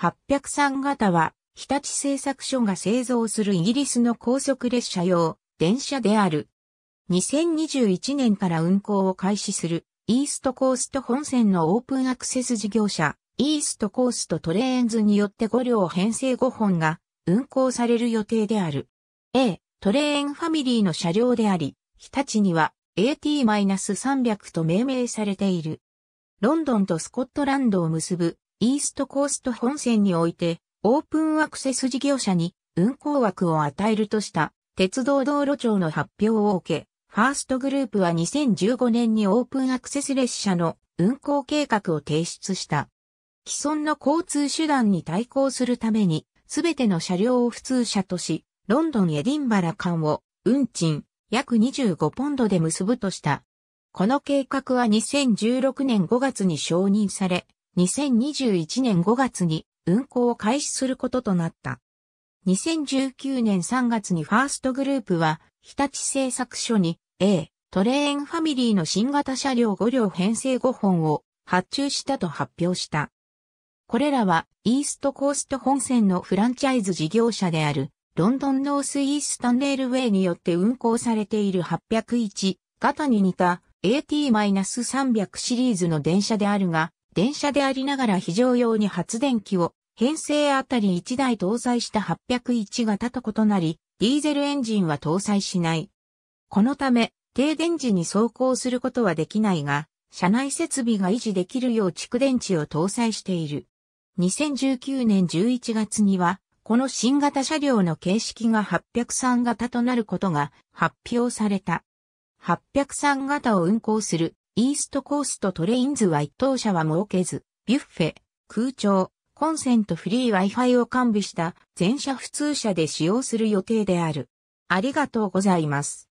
803型は、日立製作所が製造するイギリスの高速列車用、電車である。2021年から運行を開始する、イーストコースト本線のオープンアクセス事業者、イーストコーストトレーンズによって5両編成5本が運行される予定である。A、トレーンファミリーの車両であり、日立には AT-300 と命名されている。ロンドンとスコットランドを結ぶイーストコースト本線において、オープンアクセス事業者に運行枠を与えるとした鉄道道路庁の発表を受け、ファーストグループは2015年にオープンアクセス列車の運行計画を提出した。既存の交通手段に対抗するために、すべての車両を普通車とし、ロンドンエディンバラ間を運賃約25ポンドで結ぶとした。この計画は2016年5月に承認され、2021年5月に運行を開始することとなった。2019年3月にファーストグループは、日立製作所に A、トレーンファミリーの新型車両5両編成5本を発注したと発表した。これらはイーストコースト本線のフランチャイズ事業者であるロンドンノースイースタンレールウェイによって運行されている801型に似た AT-300 シリーズの電車であるが、電車でありながら非常用に発電機を編成あたり1台搭載した801型と異なり、ディーゼルエンジンは搭載しない。このため、停電時に走行することはできないが、車内設備が維持できるよう蓄電池を搭載している。2019年11月には、この新型車両の形式が803型となることが発表された。803型を運行するイーストコーストトレインズは一等車は設けず、ビュッフェ、空調、コンセントフリー Wi-Fi を完備した全車普通車で使用する予定である。ありがとうございます。